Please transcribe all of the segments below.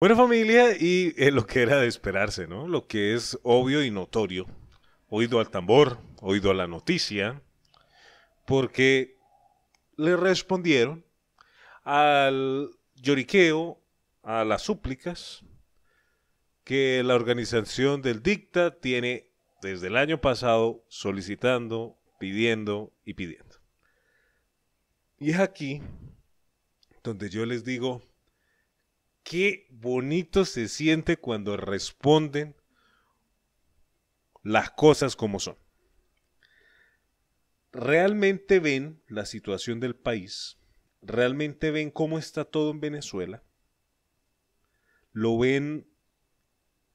Buena familia y eh, lo que era de esperarse, ¿no? Lo que es obvio y notorio. Oído al tambor, oído a la noticia, porque le respondieron al lloriqueo, a las súplicas que la organización del dicta tiene desde el año pasado solicitando, pidiendo y pidiendo. Y es aquí donde yo les digo, qué bonito se siente cuando responden las cosas como son. Realmente ven la situación del país, realmente ven cómo está todo en Venezuela, lo ven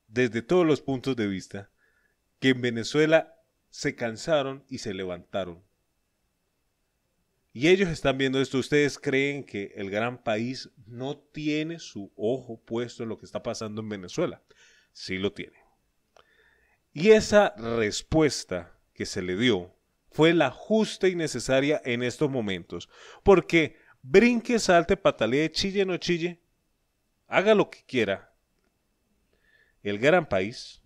desde todos los puntos de vista, que en Venezuela se cansaron y se levantaron y ellos están viendo esto. ¿Ustedes creen que el gran país no tiene su ojo puesto en lo que está pasando en Venezuela? Sí lo tiene. Y esa respuesta que se le dio fue la justa y necesaria en estos momentos. Porque brinque, salte, patalee, chille, no chille, haga lo que quiera. El gran país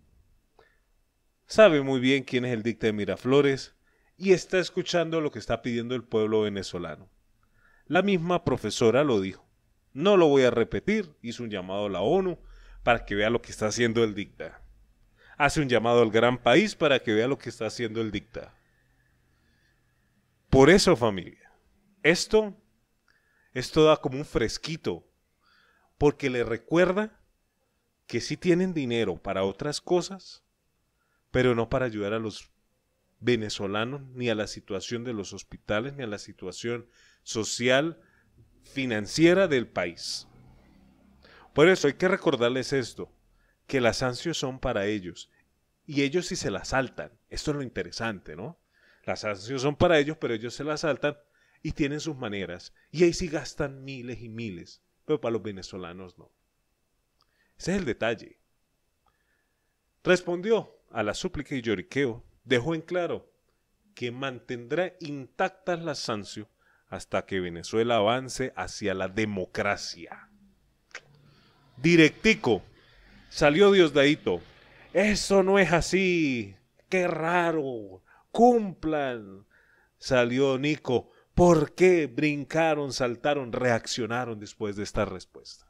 sabe muy bien quién es el dicta de Miraflores, y está escuchando lo que está pidiendo el pueblo venezolano. La misma profesora lo dijo. No lo voy a repetir, hizo un llamado a la ONU para que vea lo que está haciendo el dicta. Hace un llamado al gran país para que vea lo que está haciendo el dicta. Por eso, familia, esto, es da como un fresquito, porque le recuerda que sí tienen dinero para otras cosas, pero no para ayudar a los venezolanos, ni a la situación de los hospitales, ni a la situación social, financiera del país. Por eso hay que recordarles esto, que las ansias son para ellos, y ellos si se las saltan, esto es lo interesante, ¿no? Las ansias son para ellos, pero ellos se las saltan y tienen sus maneras, y ahí sí gastan miles y miles, pero para los venezolanos no. Ese es el detalle. Respondió a la súplica y lloriqueo dejó en claro que mantendrá intactas las sanciones hasta que Venezuela avance hacia la democracia. Directico, salió Diosdadito. Eso no es así. Qué raro. Cumplan. Salió Nico. ¿Por qué brincaron, saltaron, reaccionaron después de esta respuesta?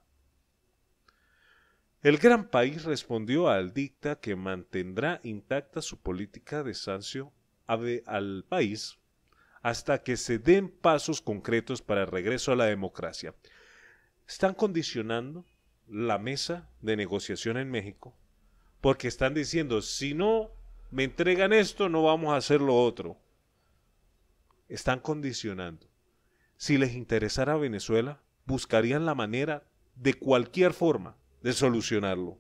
El gran país respondió al dicta que mantendrá intacta su política de sanción al país hasta que se den pasos concretos para el regreso a la democracia. Están condicionando la mesa de negociación en México porque están diciendo, si no me entregan esto, no vamos a hacer lo otro. Están condicionando. Si les interesara Venezuela, buscarían la manera de cualquier forma de solucionarlo.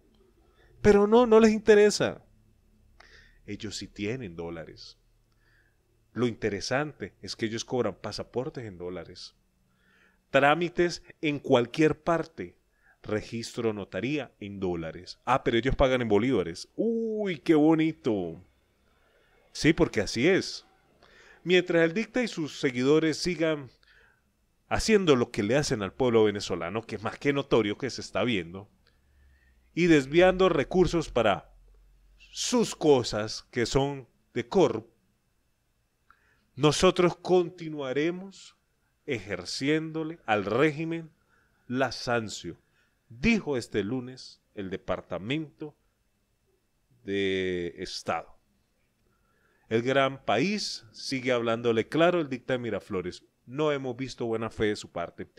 Pero no, no les interesa. Ellos sí tienen dólares. Lo interesante es que ellos cobran pasaportes en dólares, trámites en cualquier parte, registro notaría en dólares. Ah, pero ellos pagan en bolívares. Uy, qué bonito. Sí, porque así es. Mientras el dicta y sus seguidores sigan haciendo lo que le hacen al pueblo venezolano, que es más que notorio que se está viendo, y desviando recursos para sus cosas que son de corrupción, nosotros continuaremos ejerciéndole al régimen la sanción, dijo este lunes el Departamento de Estado. El gran país sigue hablándole claro el dicta de Miraflores. No hemos visto buena fe de su parte.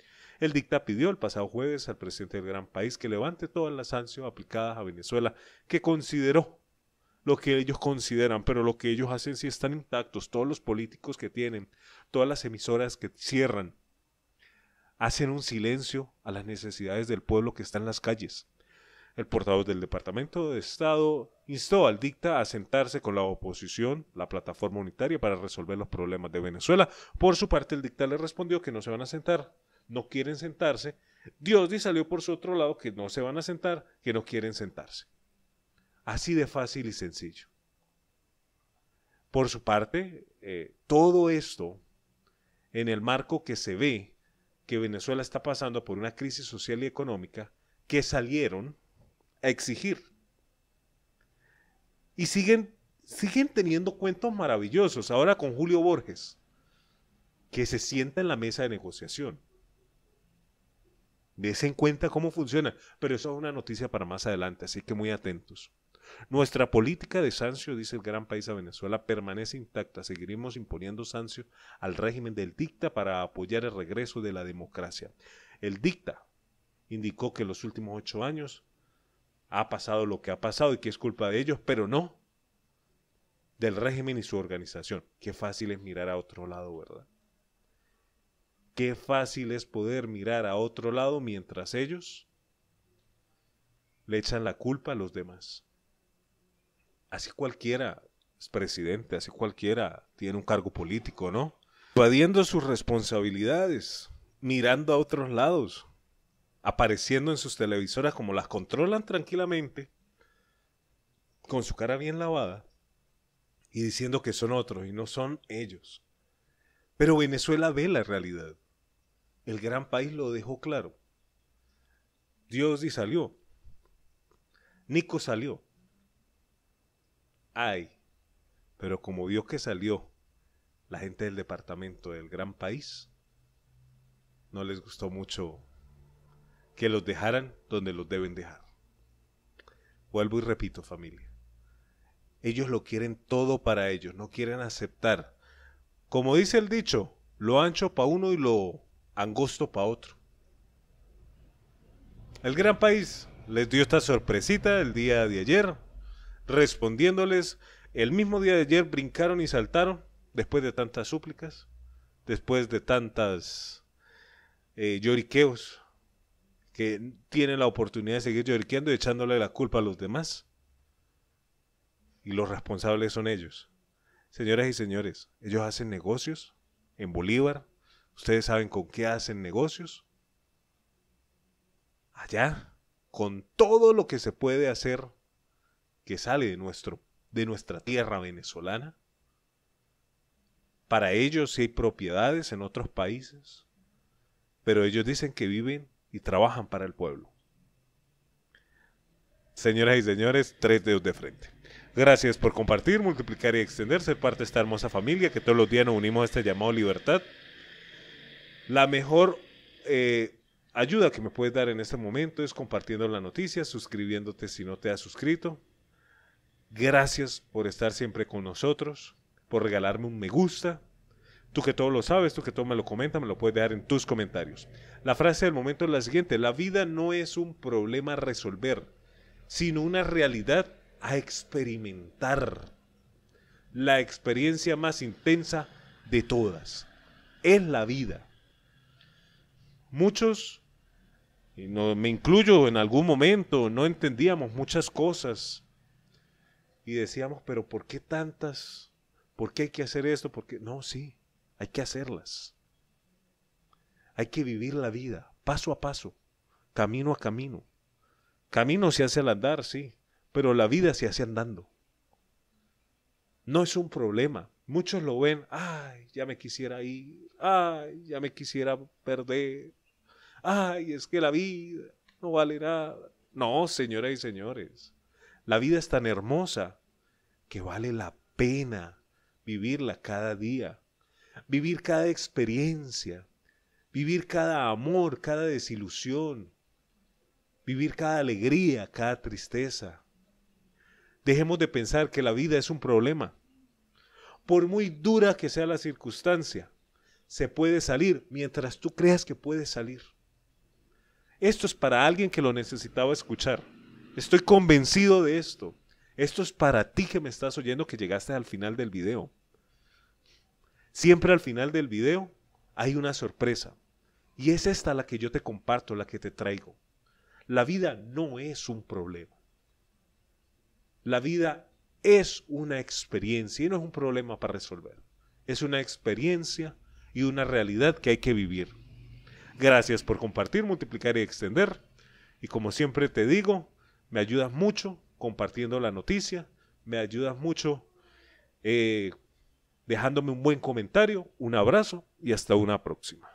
El dicta pidió el pasado jueves al presidente del gran país que levante todas las sanciones aplicadas a Venezuela, que consideró lo que ellos consideran, pero lo que ellos hacen si están intactos. Todos los políticos que tienen, todas las emisoras que cierran, hacen un silencio a las necesidades del pueblo que está en las calles. El portavoz del Departamento de Estado instó al dicta a sentarse con la oposición, la plataforma unitaria, para resolver los problemas de Venezuela. Por su parte, el dicta le respondió que no se van a sentar, no quieren sentarse. Dios salió por su otro lado que no se van a sentar, que no quieren sentarse. Así de fácil y sencillo. Por su parte, eh, todo esto en el marco que se ve que Venezuela está pasando por una crisis social y económica que salieron a exigir. Y siguen, siguen teniendo cuentos maravillosos, ahora con Julio Borges, que se sienta en la mesa de negociación. Dese en cuenta cómo funciona, pero eso es una noticia para más adelante, así que muy atentos. Nuestra política de sancio, dice el gran país a Venezuela, permanece intacta. Seguiremos imponiendo sancio al régimen del dicta para apoyar el regreso de la democracia. El dicta indicó que en los últimos ocho años ha pasado lo que ha pasado y que es culpa de ellos, pero no del régimen y su organización. Qué fácil es mirar a otro lado, ¿verdad? Qué fácil es poder mirar a otro lado mientras ellos le echan la culpa a los demás. Así cualquiera es presidente, así cualquiera tiene un cargo político, ¿no? Evadiendo sus responsabilidades, mirando a otros lados, apareciendo en sus televisoras como las controlan tranquilamente, con su cara bien lavada, y diciendo que son otros y no son ellos. Pero Venezuela ve la realidad. El gran país lo dejó claro. Dios y salió. Nico salió. Ay, pero como vio que salió la gente del departamento del gran país, no les gustó mucho que los dejaran donde los deben dejar. Vuelvo y repito, familia. Ellos lo quieren todo para ellos, no quieren aceptar. Como dice el dicho, lo ancho para uno y lo angosto para otro. El gran país les dio esta sorpresita el día de ayer, respondiéndoles, el mismo día de ayer brincaron y saltaron, después de tantas súplicas, después de tantas eh, lloriqueos, que tienen la oportunidad de seguir lloriqueando y echándole la culpa a los demás. Y los responsables son ellos. Señoras y señores, ellos hacen negocios en Bolívar, ¿Ustedes saben con qué hacen negocios? Allá, con todo lo que se puede hacer que sale de, nuestro, de nuestra tierra venezolana. Para ellos sí hay propiedades en otros países, pero ellos dicen que viven y trabajan para el pueblo. Señoras y señores, tres dedos de frente. Gracias por compartir, multiplicar y extenderse parte de esta hermosa familia que todos los días nos unimos a este llamado libertad la mejor eh, ayuda que me puedes dar en este momento es compartiendo la noticia, suscribiéndote si no te has suscrito. Gracias por estar siempre con nosotros, por regalarme un me gusta. Tú que todo lo sabes, tú que todo me lo comenta, me lo puedes dejar en tus comentarios. La frase del momento es la siguiente, la vida no es un problema a resolver, sino una realidad a experimentar. La experiencia más intensa de todas es la vida. Muchos, y no, me incluyo en algún momento, no entendíamos muchas cosas y decíamos, pero ¿por qué tantas? ¿Por qué hay que hacer esto? Porque no, sí, hay que hacerlas. Hay que vivir la vida paso a paso, camino a camino. Camino se hace al andar, sí, pero la vida se hace andando. No es un problema. Muchos lo ven, ay, ya me quisiera ir, ay, ya me quisiera perder, ay, es que la vida no vale nada. No, señoras y señores, la vida es tan hermosa que vale la pena vivirla cada día, vivir cada experiencia, vivir cada amor, cada desilusión, vivir cada alegría, cada tristeza. Dejemos de pensar que la vida es un problema. Por muy dura que sea la circunstancia, se puede salir mientras tú creas que puedes salir. Esto es para alguien que lo necesitaba escuchar. Estoy convencido de esto. Esto es para ti que me estás oyendo que llegaste al final del video. Siempre al final del video hay una sorpresa. Y es esta la que yo te comparto, la que te traigo. La vida no es un problema. La vida es una experiencia y no es un problema para resolver. Es una experiencia y una realidad que hay que vivir. Gracias por compartir, multiplicar y extender. Y como siempre te digo, me ayudas mucho compartiendo la noticia, me ayudas mucho eh, dejándome un buen comentario, un abrazo y hasta una próxima.